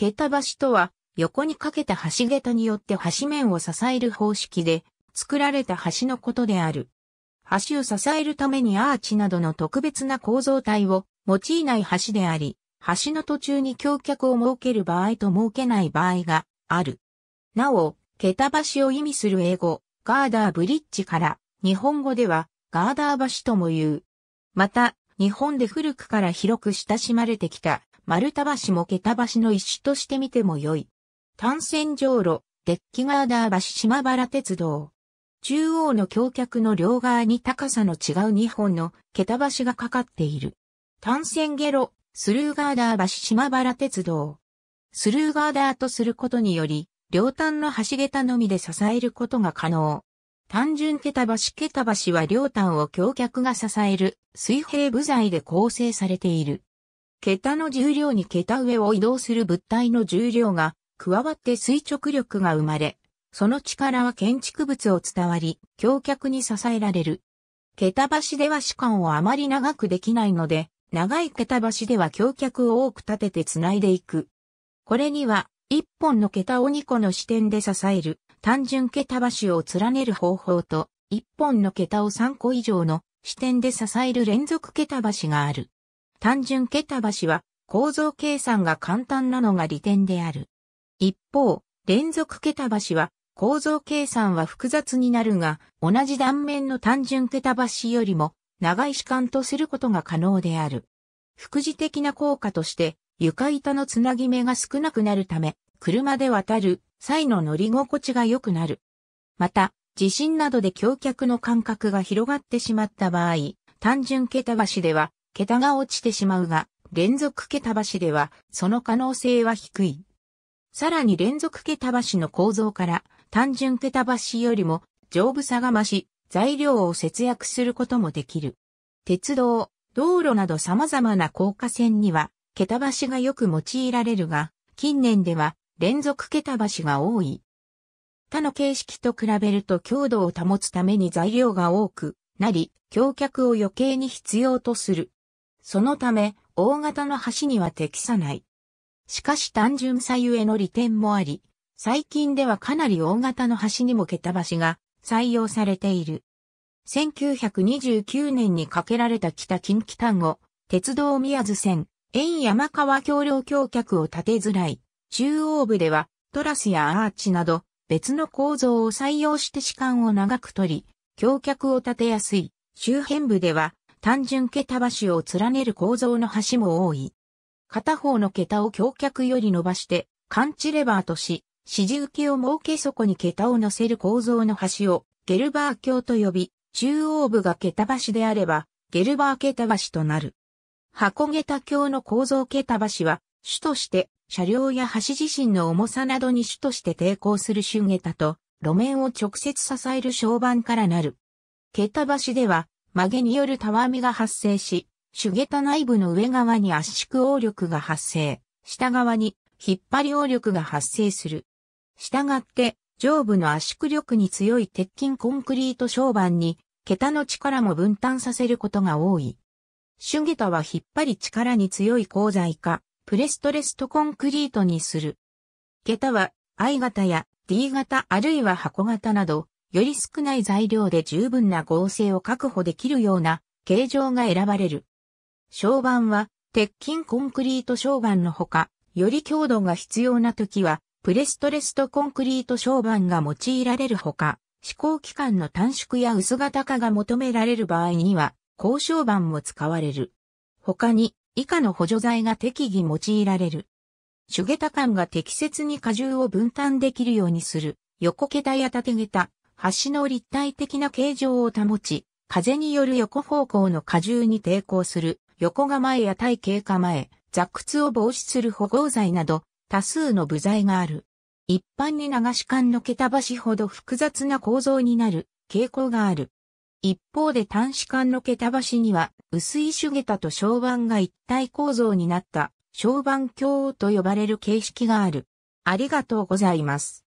桁橋とは、横にかけた橋桁によって橋面を支える方式で、作られた橋のことである。橋を支えるためにアーチなどの特別な構造体を用いない橋であり、橋の途中に橋脚を設ける場合と設けない場合がある。なお、桁橋を意味する英語、ガーダーブリッジから日本語ではガーダー橋とも言う。また、日本で古くから広く親しまれてきた丸太橋も桁橋の一種として見ても良い。単線上路、デッキガーダー橋島原鉄道。中央の橋脚の両側に高さの違う2本の桁橋がかかっている。単線下路、スルーガーダー橋島原鉄道。スルーガーダーとすることにより、両端の橋桁のみで支えることが可能。単純桁橋桁橋は両端を橋脚が支える水平部材で構成されている。桁の重量に桁上を移動する物体の重量が加わって垂直力が生まれ、その力は建築物を伝わり、橋脚に支えられる。桁橋では主官をあまり長くできないので、長い桁橋では橋脚を多く立てて繋いでいく。これには、一本の桁を二個の視点で支える、単純桁橋を連ねる方法と、一本の桁を三個以上の視点で支える連続桁橋がある。単純桁橋は構造計算が簡単なのが利点である。一方、連続桁橋は構造計算は複雑になるが、同じ断面の単純桁橋よりも長い主観とすることが可能である。副次的な効果として、床板のつなぎ目が少なくなるため、車で渡る際の乗り心地が良くなる。また、地震などで橋脚の間隔が広がってしまった場合、単純桁橋では桁が落ちてしまうが、連続桁橋では、その可能性は低い。さらに連続桁橋の構造から、単純桁橋よりも、丈夫さが増し、材料を節約することもできる。鉄道、道路など様々な高架線には、桁橋がよく用いられるが、近年では、連続桁橋が多い。他の形式と比べると強度を保つために材料が多くなり、橋脚を余計に必要とする。そのため、大型の橋には適さない。しかし単純さゆえの利点もあり、最近ではかなり大型の橋にも桁橋が採用されている。1929年に架けられた北近畿単語、鉄道宮津線、円山川橋梁橋脚を立てづらい。中央部ではトラスやアーチなど別の構造を採用して士間を長く取り、橋脚を立てやすい。周辺部では単純桁橋を連ねる構造の橋も多い。片方の桁を橋脚より伸ばして、感知レバーとし、指示受けを設けそこに桁を乗せる構造の橋を、ゲルバー橋と呼び、中央部が桁橋であれば、ゲルバー桁橋となる。箱桁橋の構造桁橋は、主として、車両や橋自身の重さなどに主として抵抗する主桁と、路面を直接支える床板からなる。桁橋では、曲げによるたわみが発生し、手下駄内部の上側に圧縮応力が発生、下側に引っ張り応力が発生する。したがって、上部の圧縮力に強い鉄筋コンクリート床板に、桁の力も分担させることが多い。手下駄は引っ張り力に強い鋼材か、プレストレストコンクリートにする。桁は I 型や D 型あるいは箱型などより少ない材料で十分な合成を確保できるような形状が選ばれる。床板は、鉄筋コンクリート床板のほか、より強度が必要な時は、プレストレストコンクリート床板が用いられるほか、試行期間の短縮や薄型化が求められる場合には、高渉板も使われる。他に、以下の補助材が適宜用いられる。手下駄間が適切に荷重を分担できるようにする、横桁や縦桁、橋の立体的な形状を保ち、風による横方向の荷重に抵抗する横構えや体系構え、雑屈を防止する保護材など多数の部材がある。一般に流し管の桁橋ほど複雑な構造になる傾向がある。一方で端子管の桁橋には薄い手桁と小板が一体構造になった小板橋と呼ばれる形式がある。ありがとうございます。